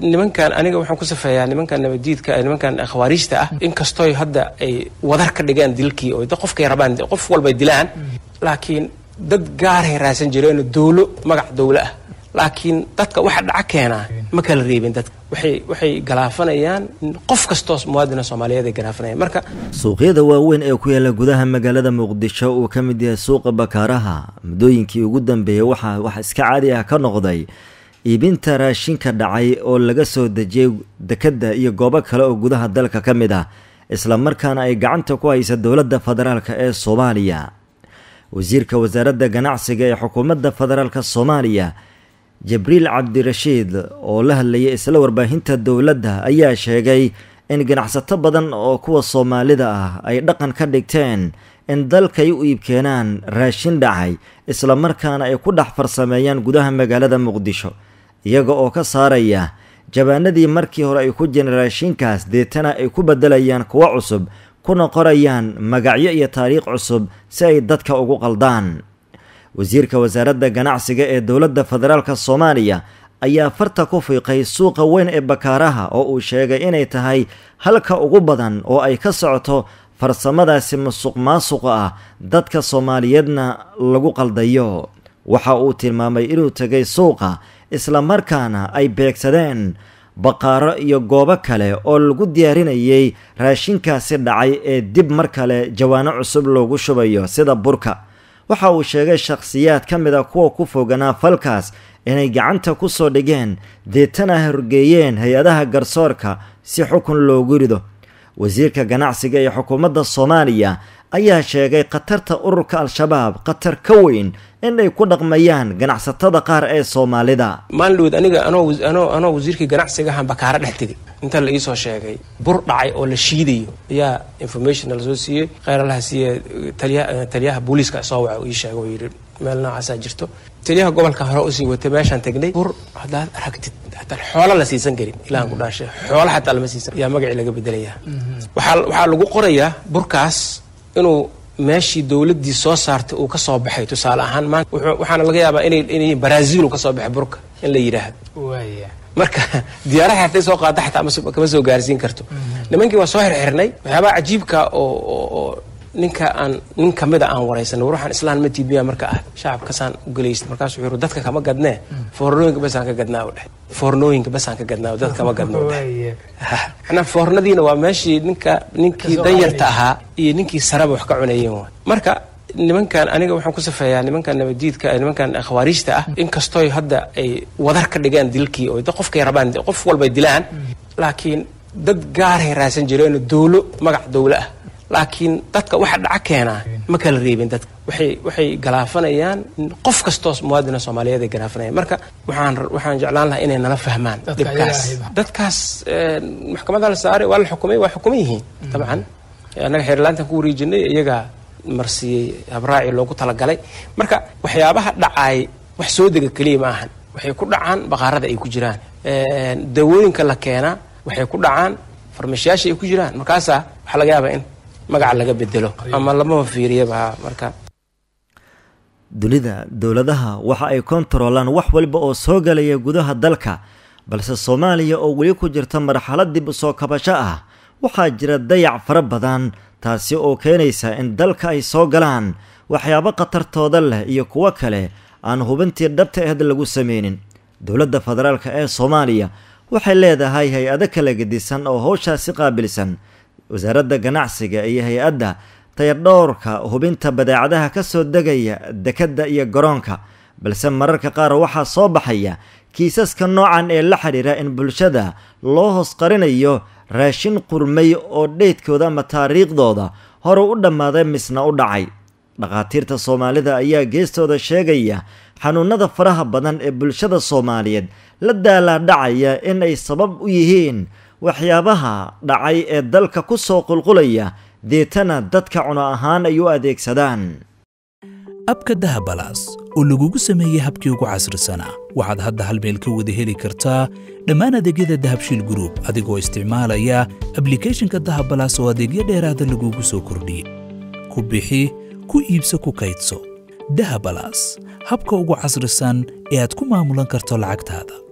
nimankan aniga waxaan ku safeeyaa nimankan nabadiidka nimankan khawaariijta ah inkastooy hadda ay wadar ka dhigaan dilkii oo qofkay rabaan qof walbay dilaan laakiin dad gaaray raadsan jireenoo dowlo magac dowlo ah laakiin dadka waxa dhaca keenaa ma kala reebin dadka waxay waxay galaafanayaan qof kastoos muwaadina soomaaliyeed ay galaafanayaan marka suuqyada waaweyn ee ku yaala gudaha magaalada muqdisho uu ka mid yahay suuqa bakaaraha muddooyinkii ugu dambeeyey waxaa wax iska caadi ah ka noqday iibinta raashinka dhacay oo laga soo dejiyey dekadda iyo goobo kale oo gudaha dalka ka mid ah islamarkaana ay gacanta ku haysa dowladda federaalk ee soomaaliya wasiirka wasaaradda ganacsiga ee xukuumadda federaalk soomaaliya jibriil cabdirashiid oo la hadlayay isla warbaahinta dowladda ayaa sheegay in ganacsato badan oo kuwa soomaalida ah ay dhaqan ka dhigteen in dalkay u iibkeenaan raashin dhacay islamarkaana ay ku dhex farsameeyaan gudaha magaalada muqdisho iyaga oo ka saaraya jabaanadii markii hore ay ku jireen raashinkaas deetana ay ku beddelayaan kuwo cusub kuna qorayaan magacyo iyo taariikh cusub si ay dadka ugu qaldaan wasiirka wasaaradda ganacsiga ee dowladda federaalka soomaaliya ayaa farta ku fiiqay suuqa weyn ee bakaaraha oo uu sheegay inay tahay halka ugu badan oo ay ka socoto farsamadaasi musuq maasuqa ah dadka soomaaliyeedna lagu qaldayo waxa uu tilmaamay inuu tegay suuqa islamarkaana ay beegsadeen baqaaro iyo goobo kale oo lagu diyaarinayay raashinkaasi dhacay ee dib mar kale jawaano cusub loogu shubayo sida burka waxa uu sheegay shakhsiyaad ka mid a ah kuwa ku foganaa falkaas inay gacanta ku soo dhigeen deetana horgeeyeen hay-adaha garsoorka si xukun loogu rido wasiirka ganacsiga ee xukuumadda soomaaliya ayaa sheegay khatarta ururka al-shabaab khatar ka weyn inay ku dhaqmayaan ganacsatada qaar ee soomaalida maalindhaweed aniga anoo wasiirkii ganacsigahan bakaara dhex tegay inta la iisoo sheegay bur dhacay oo la shiidayo ayaa information lasoo siiyey kheyralaha siiye taliyaha booliiska soo waca ii sheega yidhi meel noocaasaa jirto taliyaha gobolka hore usii watay meeshaan tegnay bur haddaad aragtid hataan xoola la siisan karin ilaan ku dhaashay xoola xataa lama siisan ayaa magacii laga bedelayaa mhm. waxaa lagu qorayaa burkaas inuu meeshii dowladii soo saartay uu kasoo baxay tusaale ahaan maan waxaana laga yaabaa inay baraazil kasoo baxay burka in la yidhaahdo marka diyaaraha hatay soo qaada xataa kama soo gaarsiin karto mhm. nimankii waa soo xirxirnay waxyaabaa cajiibka oo ninka aan nin kamida aan waraysanay waruxaan islaan ma tiidmiya marka ah shacabkasaan ugelaysta markaas wuxuu dadka kama gadnee mhm. foorarooyinka basaan ka gadnaa u dheh foornooyinka basaan ka gadnaa dad kama gadno manaa foornadiina waa meeshii ninka ninkii danyarta ahaa iyo ninkii saraba wax ka cunayeen marka nimankan aniga waxaan ku safeeyaa nimankan nabadiidka ah, nimankan khawaariijta ah inkastooy hadda ay wadar ka dhigaan dilkii oo qofkay rabaan qof walbay dilaan laakiin dad gaaray raasan jireen dowlo magac dowlo ah laakiin dadka waxa dhaca keenaa ma kala reebin dadka waay waxay galaafanayaan qof kastoo muwaadina soomaaliyeed ay galaafanayaan marka waxaan waxaan jeclaan lahaa inay nala fahmaan dhibkaas dadkaas eh, maxkamadda la saaray waa la xukumay waa xukuman yihiin dabcan eh, annaga xeerlaantan ku wareejinay iyagaa marsiiyey habraaci loogu talagalay marka waxyaabaha dhacaay wax soo dega keliya ma ahan waxay ku dhacaan baqaarada ay ku jiraan eh, dawooyinka la keena waxay ku dhacaan farmashiyaasha ay ku jiraan markaasaa waxaa laga yaabaa in magaca laga bedelo ama lamaba fiiriyaba marka dunida dowladaha waxa ay kontaroolaan wax waliba oo soo galaya gudaha dalka balse soomaaliya oo weli ku jirta marxalad dib soo kabasho ah waxaa jira dayac fara badan taasi oo keenaysa in dalka ay soo galaan waxyaabo khatartooda leh iyo kuwo kale aan hubintii dhabta ahed lagu sameynin dowladda federaalk ee soomaaliya waxay leedahay hay-ado kala gedisan oo howshaasi qaabilsan wasaaradda ganacsiga iyo hay-adda tayardhowrka hubinta badeecadaha ka soo degaya dekedda iyo garoonka balse mararka qaar waxaa soo baxaya kiisaska noocan ee la xidhiira in bulshada loo hoos qarinayo raashin qurmay oo dheydkooda ama taariikhdooda hore u dhammaaday misna u dhacay dhakhaatiirta soomaalida ayaa geestooda sheegaya xanuunada faraha badan ee bulshada soomaaliyeed la daalaadhacaya in ay sabab u yihiin waxyaabaha dhacay ee dalka ku soo qulqulaya deetana dadka cuno ahaan ay u adeegsadaan abka dahabalaas oo lagugu sameeyey habkii ugu casrisana waxaad hadda hal meel ka wada heli kartaa dhammaan adeegyada dahabshiil gruub adigoo isticmaalaya ablikeeshinka dahabalaas oo adeegyo dheeraada lagugu soo kordhiyey ku bixi ku iibso ku kaydso dahabalaas habka ugu casrisan ee aad ku maamulan karto lacagtaada